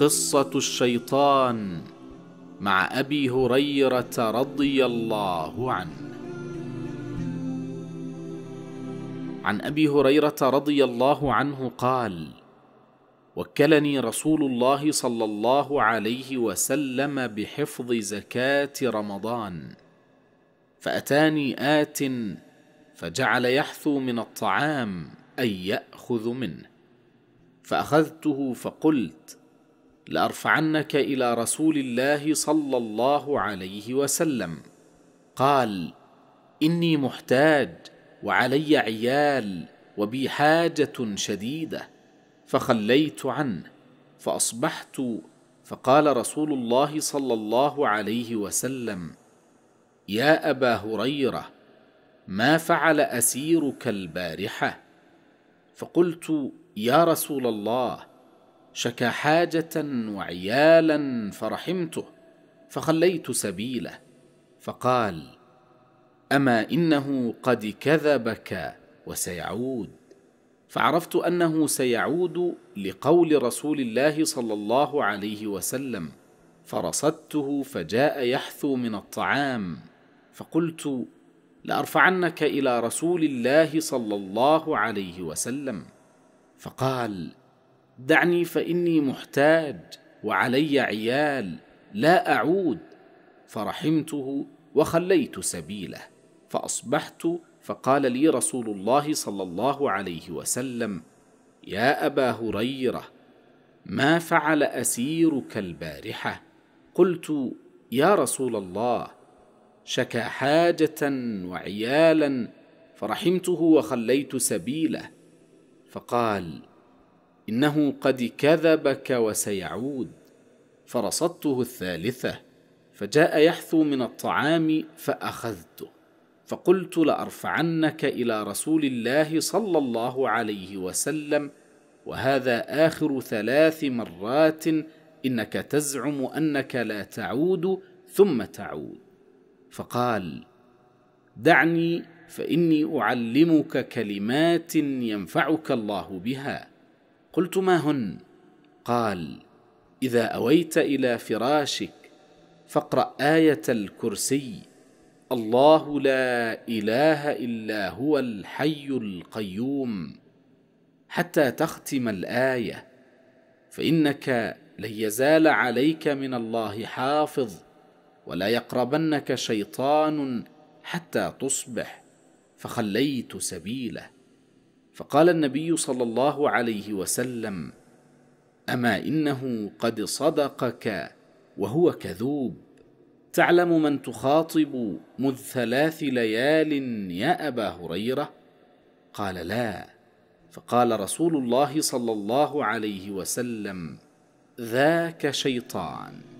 قصه الشيطان مع ابي هريره رضي الله عنه عن ابي هريره رضي الله عنه قال وكلني رسول الله صلى الله عليه وسلم بحفظ زكاه رمضان فاتاني ات فجعل يحثو من الطعام ان ياخذ منه فاخذته فقلت لارفعنك الى رسول الله صلى الله عليه وسلم قال اني محتاج وعلي عيال وبي حاجه شديده فخليت عنه فاصبحت فقال رسول الله صلى الله عليه وسلم يا ابا هريره ما فعل اسيرك البارحه فقلت يا رسول الله شكا حاجه وعيالا فرحمته فخليت سبيله فقال اما انه قد كذبك وسيعود فعرفت انه سيعود لقول رسول الله صلى الله عليه وسلم فرصدته فجاء يحثو من الطعام فقلت لارفعنك الى رسول الله صلى الله عليه وسلم فقال دعني فاني محتاج وعلي عيال لا اعود فرحمته وخليت سبيله فاصبحت فقال لي رسول الله صلى الله عليه وسلم يا ابا هريره ما فعل اسيرك البارحه قلت يا رسول الله شكا حاجه وعيالا فرحمته وخليت سبيله فقال انه قد كذبك وسيعود فرصدته الثالثه فجاء يحثو من الطعام فاخذته فقلت لارفعنك الى رسول الله صلى الله عليه وسلم وهذا اخر ثلاث مرات انك تزعم انك لا تعود ثم تعود فقال دعني فاني اعلمك كلمات ينفعك الله بها قلت ما هن قال اذا اويت الى فراشك فاقرا ايه الكرسي الله لا اله الا هو الحي القيوم حتى تختم الايه فانك لن يزال عليك من الله حافظ ولا يقربنك شيطان حتى تصبح فخليت سبيله فقال النبي صلى الله عليه وسلم اما انه قد صدقك وهو كذوب تعلم من تخاطب مذ ثلاث ليال يا ابا هريره قال لا فقال رسول الله صلى الله عليه وسلم ذاك شيطان